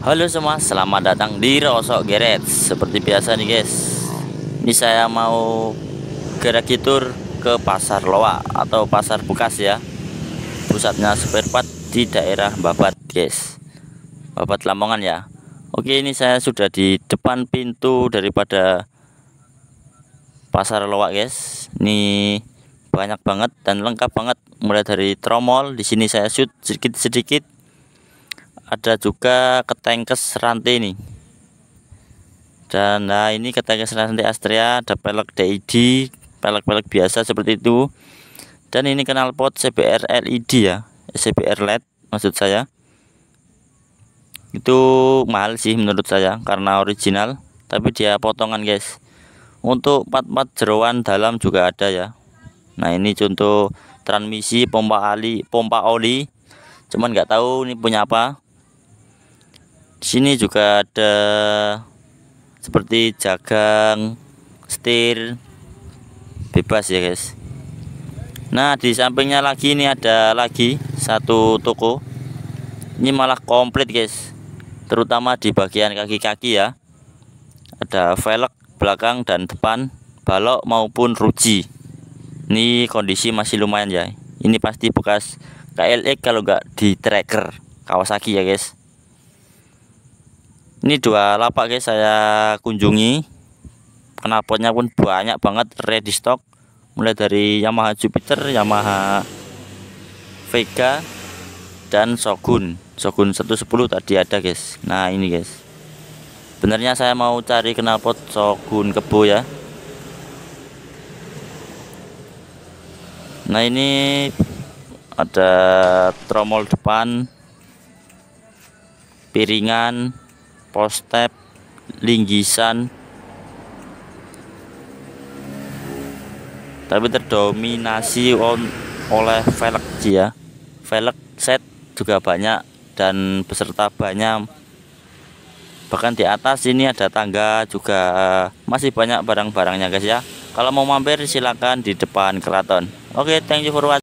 Halo semua, selamat datang di Rosok Geret. Seperti biasa nih guys. Ini saya mau gerak tur ke Pasar Loa atau Pasar Bukas ya. Pusatnya spare part di daerah Babat, guys. Babat Lamongan ya. Oke, ini saya sudah di depan pintu daripada Pasar Loa, guys. Ini banyak banget dan lengkap banget mulai dari tromol di sini saya shoot sedikit-sedikit ada juga ketengkes rantai ini. dan nah ini ketengkes rantai Astrea ada pelek DID pelek-pelek biasa seperti itu dan ini knalpot CBR LED ya CBR LED maksud saya itu mahal sih menurut saya karena original tapi dia potongan guys untuk empat empat jeruan dalam juga ada ya nah ini contoh transmisi pompa ali pompa oli cuman nggak tahu ini punya apa di sini juga ada seperti jagang setir bebas ya guys nah di sampingnya lagi ini ada lagi satu toko ini malah komplit guys terutama di bagian kaki-kaki ya ada velg belakang dan depan balok maupun ruji ini kondisi masih lumayan ya ini pasti bekas KLX kalau nggak di tracker Kawasaki ya guys ini dua lapak guys saya kunjungi knalpotnya pun banyak banget ready stock mulai dari Yamaha Jupiter Yamaha Vega dan Shogun Shogun 110 tadi ada guys nah ini guys benernya saya mau cari knalpot Shogun kebo ya nah ini ada tromol depan piringan postep linggisan tapi terdominasi on oleh velg ya velg set juga banyak dan beserta banyak bahkan di atas ini ada tangga juga eh, masih banyak barang-barangnya guys ya kalau mau mampir silahkan di depan keraton oke okay, thank you for watching